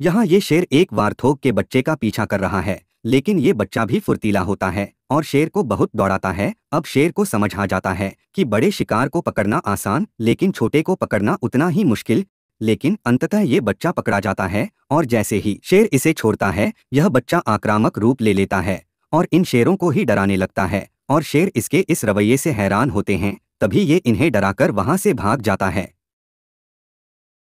यहाँ ये शेर एक बार थोक के बच्चे का पीछा कर रहा है लेकिन ये बच्चा भी फुर्तीला होता है और शेर को बहुत दौड़ाता है अब शेर को समझ आ जाता है कि बड़े शिकार को पकड़ना आसान लेकिन छोटे को पकड़ना उतना ही मुश्किल लेकिन अंततः ये बच्चा पकड़ा जाता है और जैसे ही शेर इसे छोड़ता है यह बच्चा आक्रामक रूप ले लेता है और इन शेरों को ही डराने लगता है और शेर इसके इस रवैये से हैरान होते हैं तभी ये इन्हें डराकर वहां से भाग जाता है